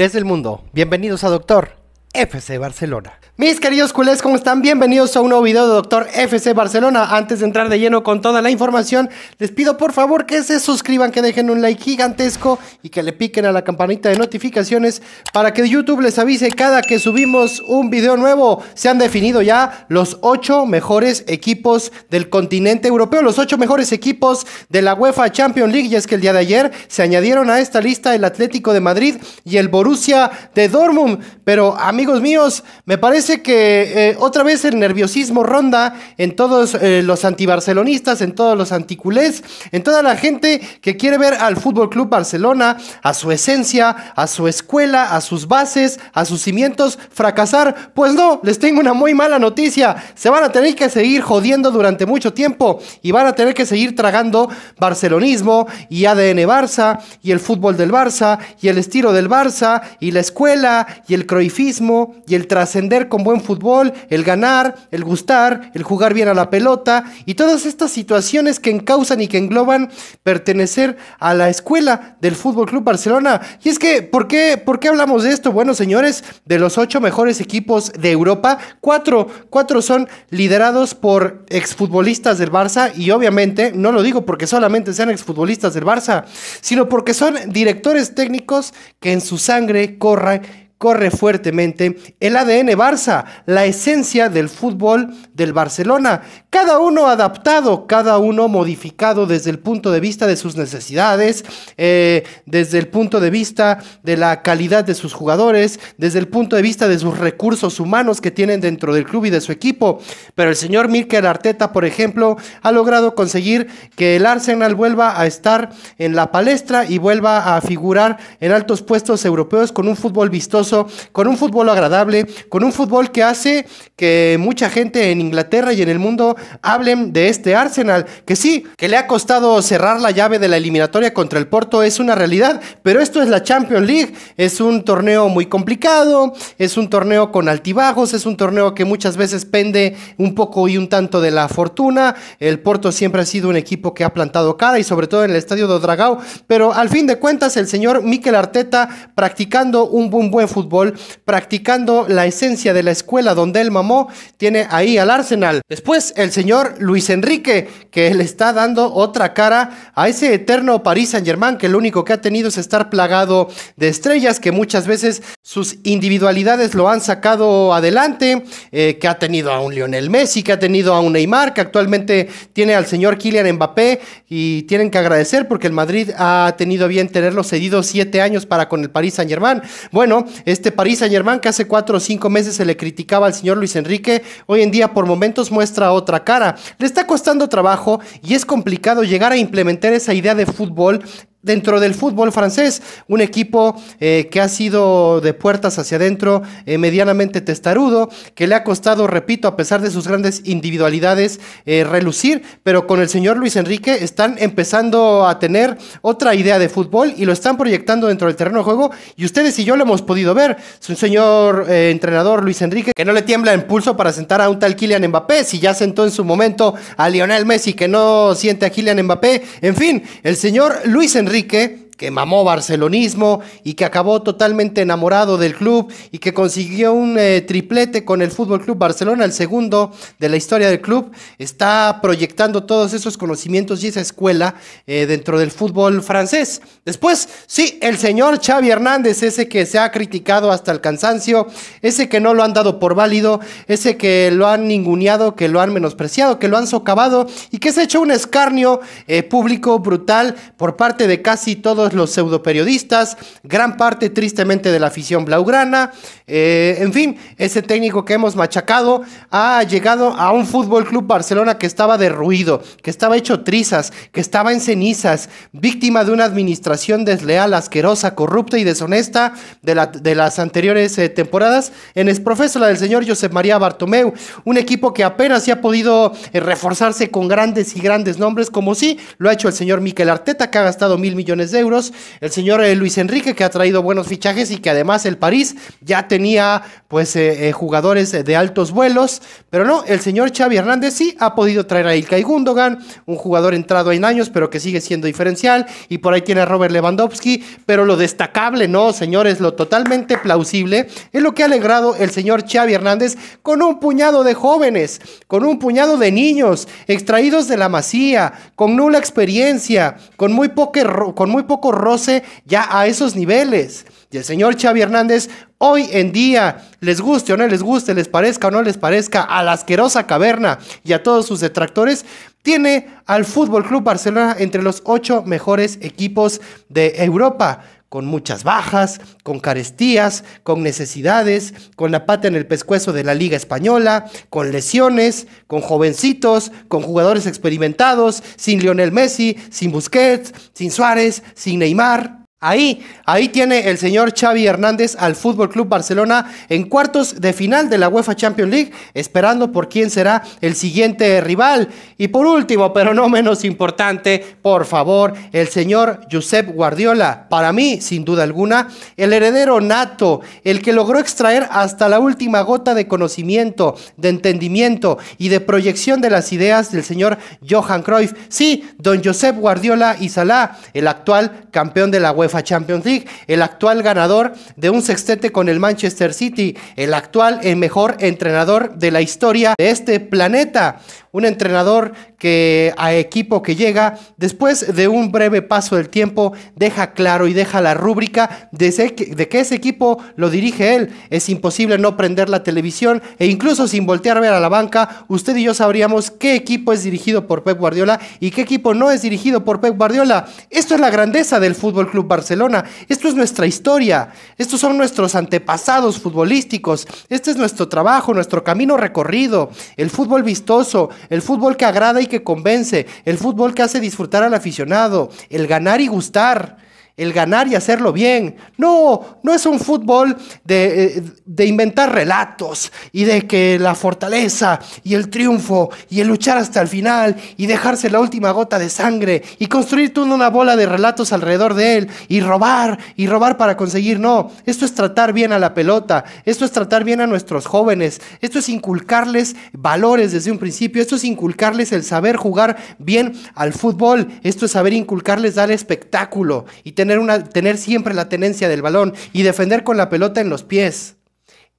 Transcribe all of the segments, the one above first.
es del mundo. Bienvenidos a Doctor FC Barcelona. Mis queridos culés, ¿cómo están? Bienvenidos a un nuevo video de Doctor FC Barcelona. Antes de entrar de lleno con toda la información, les pido por favor que se suscriban, que dejen un like gigantesco y que le piquen a la campanita de notificaciones para que YouTube les avise cada que subimos un video nuevo. Se han definido ya los ocho mejores equipos del continente europeo, los ocho mejores equipos de la UEFA Champions League. Y es que el día de ayer se añadieron a esta lista el Atlético de Madrid y el Borussia de Dortmund. Pero a mí amigos míos, me parece que eh, otra vez el nerviosismo ronda en todos eh, los antibarcelonistas, en todos los anticulés, en toda la gente que quiere ver al Fútbol Club Barcelona, a su esencia, a su escuela, a sus bases, a sus cimientos fracasar. Pues no, les tengo una muy mala noticia. Se van a tener que seguir jodiendo durante mucho tiempo y van a tener que seguir tragando barcelonismo y ADN Barça y el fútbol del Barça y el estilo del Barça y la escuela y el croifismo y el trascender con buen fútbol, el ganar, el gustar, el jugar bien a la pelota y todas estas situaciones que encausan y que engloban pertenecer a la escuela del Fútbol Club Barcelona. Y es que, ¿por qué, ¿por qué hablamos de esto? Bueno, señores, de los ocho mejores equipos de Europa, cuatro, cuatro son liderados por exfutbolistas del Barça y obviamente no lo digo porque solamente sean exfutbolistas del Barça, sino porque son directores técnicos que en su sangre corran corre fuertemente el ADN Barça, la esencia del fútbol del Barcelona, cada uno adaptado, cada uno modificado desde el punto de vista de sus necesidades, eh, desde el punto de vista de la calidad de sus jugadores, desde el punto de vista de sus recursos humanos que tienen dentro del club y de su equipo. Pero el señor Mirkel Arteta, por ejemplo, ha logrado conseguir que el Arsenal vuelva a estar en la palestra y vuelva a figurar en altos puestos europeos con un fútbol vistoso, con un fútbol agradable, con un fútbol que hace que mucha gente en Inglaterra y en el mundo hablen de este Arsenal, que sí, que le ha costado cerrar la llave de la eliminatoria contra el Porto, es una realidad, pero esto es la Champions League, es un torneo muy complicado, es un torneo con altibajos, es un torneo que muchas veces pende un poco y un tanto de la fortuna, el Porto siempre ha sido un equipo que ha plantado cara y sobre todo en el estadio de Dragao, pero al fin de cuentas el señor Mikel Arteta practicando un, buen buen fútbol, practicando la esencia de la escuela donde él mamó, tiene ahí al Arsenal. Después el señor Luis Enrique, que le está dando otra cara a ese eterno Paris Saint-Germain, que lo único que ha tenido es estar plagado de estrellas, que muchas veces sus individualidades lo han sacado adelante, eh, que ha tenido a un Lionel Messi, que ha tenido a un Neymar, que actualmente tiene al señor Kylian Mbappé, y tienen que agradecer porque el Madrid ha tenido bien tenerlo cedido siete años para con el Paris Saint-Germain. Bueno, este Paris Saint-Germain que hace cuatro o cinco meses se le criticaba al señor Luis Enrique, hoy en día por momentos muestra otra cara. Le está costando trabajo y es complicado llegar a implementar esa idea de fútbol dentro del fútbol francés, un equipo eh, que ha sido de puertas hacia adentro, eh, medianamente testarudo, que le ha costado, repito, a pesar de sus grandes individualidades, eh, relucir, pero con el señor Luis Enrique están empezando a tener otra idea de fútbol y lo están proyectando dentro del terreno de juego y ustedes y yo lo hemos podido ver. Es un señor entrenador Luis Enrique que no le tiembla el pulso para sentar a un tal Kylian Mbappé, si ya sentó en su momento a Lionel Messi que no siente a Kylian Mbappé, en fin, el señor Luis Enrique Enrique que mamó barcelonismo y que acabó totalmente enamorado del club y que consiguió un eh, triplete con el Fútbol Club Barcelona, el segundo de la historia del club, está proyectando todos esos conocimientos y esa escuela eh, dentro del fútbol francés. Después, sí, el señor Xavi Hernández, ese que se ha criticado hasta el cansancio, ese que no lo han dado por válido, ese que lo han ninguneado, que lo han menospreciado, que lo han socavado y que se ha hecho un escarnio eh, público brutal por parte de casi todos los pseudoperiodistas, gran parte tristemente de la afición blaugrana. Eh, en fin, ese técnico que hemos machacado ha llegado a un Fútbol Club Barcelona que estaba derruido, que estaba hecho trizas, que estaba en cenizas, víctima de una administración desleal, asquerosa, corrupta y deshonesta de, las anteriores eh, temporadas. En es la del señor Josep María Bartomeu, un equipo que apenas se ha podido eh, reforzarse con grandes y grandes nombres, como si lo ha hecho el señor Miquel Arteta, que ha gastado mil millones de euros el señor eh, Luis Enrique, que ha traído buenos fichajes y que además el París ya tenía pues eh, eh, jugadores de altos vuelos, pero no, el señor Xavi Hernández sí ha podido traer a Ilkay Gundogan, un jugador entrado en años, pero que sigue siendo diferencial, y por ahí tiene a Robert Lewandowski, pero lo destacable, no, señores, lo totalmente plausible, es lo que ha alegrado el señor Xavi Hernández con un puñado de jóvenes, con un puñado de niños extraídos de la masía, con nula experiencia, con muy, con muy poco roce ya a esos niveles. Y el señor Xavi Hernández hoy en día, les guste o no les guste, les parezca o no les parezca, a la asquerosa caverna y a todos sus detractores, tiene al Fútbol Club Barcelona entre los ocho mejores equipos de Europa con muchas bajas, con carestías, con necesidades, con la pata en el pescuezo de la Liga Española, con lesiones, con jovencitos, con jugadores experimentados, sin Lionel Messi, sin Busquets, sin Suárez, sin Neymar. Ahí, ahí tiene el señor Xavi Hernández al Fútbol Club Barcelona en cuartos de final de la UEFA Champions League, esperando por quién será el siguiente rival. Y por último, pero no menos importante, por favor, el señor Josep Guardiola. Para mí, sin duda alguna, el heredero nato, el que logró extraer hasta la última gota de conocimiento, de entendimiento y de proyección de las ideas del señor Johan Cruyff. Sí, don Josep Guardiola y Salah, el actual campeón de la UEFA Champions League, el actual ganador de un sextete con el Manchester City, el actual el eh, mejor entrenador de la historia de este planeta, un entrenador que a equipo que llega, después de un breve paso del tiempo, deja claro y deja la rúbrica de, de, que ese equipo lo dirige él. Es imposible no prender la televisión e incluso sin voltear a ver a la banca, usted y yo sabríamos qué equipo es dirigido por Pep Guardiola y qué equipo no es dirigido por Pep Guardiola. Esto es la grandeza del Fútbol Club Barcelona. Esto es nuestra historia. Estos son nuestros antepasados futbolísticos. Este es nuestro trabajo, nuestro camino recorrido, el fútbol vistoso, el fútbol que agrada y que convence, el fútbol que hace disfrutar al aficionado, el ganar y gustar el ganar y hacerlo bien. No, no es un fútbol eh, de, inventar relatos y de que la fortaleza y el triunfo y el luchar hasta el final y dejarse la última gota de sangre y construir toda una bola de relatos alrededor de él y robar y robar para conseguir. No, esto es tratar bien a la pelota, esto es tratar bien a nuestros jóvenes, esto es inculcarles valores desde un principio, esto es inculcarles el saber jugar bien al fútbol, esto es saber inculcarles dar espectáculo y tener tener, siempre la tenencia del balón y defender con la pelota en los pies.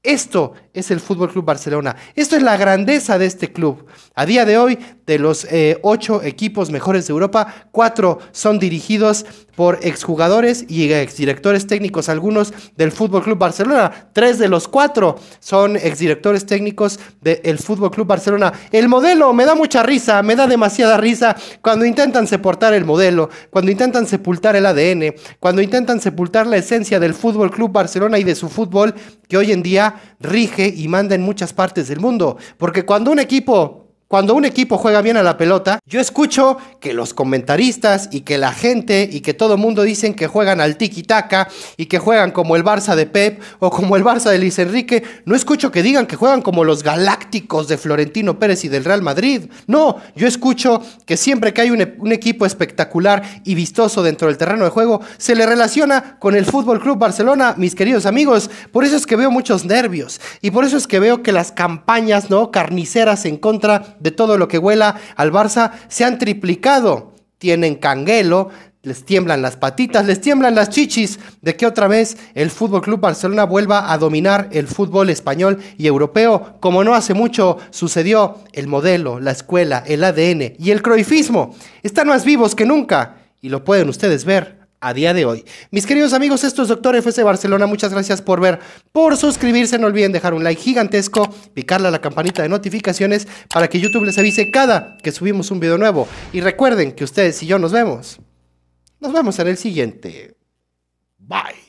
Esto es el Fútbol Club Barcelona. Esto es la grandeza de este club. A día de hoy, de los eh, ocho equipos mejores de Europa, cuatro son dirigidos por exjugadores y exdirectores técnicos, algunos del Fútbol Club Barcelona. Tres de los cuatro son exdirectores técnicos del Fútbol Club Barcelona. El modelo me da mucha risa, me da demasiada risa cuando intentan seportar el modelo, cuando intentan sepultar el ADN, cuando intentan sepultar la esencia del Fútbol Club Barcelona y de su fútbol que hoy en día rige y manda en muchas partes del mundo. Porque cuando un equipo cuando un equipo juega bien a la pelota, yo escucho que los comentaristas y que la gente y que todo el mundo dicen que juegan al tiki-taka y que juegan como el Barça de Pep o como el Barça de Luis Enrique. No escucho que digan que juegan como los galácticos de Florentino Pérez y del Real Madrid. No, yo escucho que siempre que hay un, e-, equipo espectacular y vistoso dentro del terreno de juego, se le relaciona con el Fútbol Club Barcelona, mis queridos amigos. Por eso es que veo muchos nervios y por eso es que veo que las campañas, ¿no? carniceras en contra de todo lo que huela al Barça se han triplicado. Tienen canguelo, les tiemblan las patitas, les tiemblan las chichis de que otra vez el Fútbol Club Barcelona vuelva a dominar el fútbol español y europeo, como no hace mucho sucedió el modelo, la escuela, el ADN y el croifismo. Están más vivos que nunca y lo pueden ustedes ver a día de hoy. Mis queridos amigos, esto es Doctor FC Barcelona. Muchas gracias por ver, por suscribirse. No olviden dejar un like gigantesco, picarle a la campanita de notificaciones para que YouTube les avise cada que subimos un video nuevo. Y recuerden que ustedes y yo nos vemos. Nos vemos en el siguiente. Bye.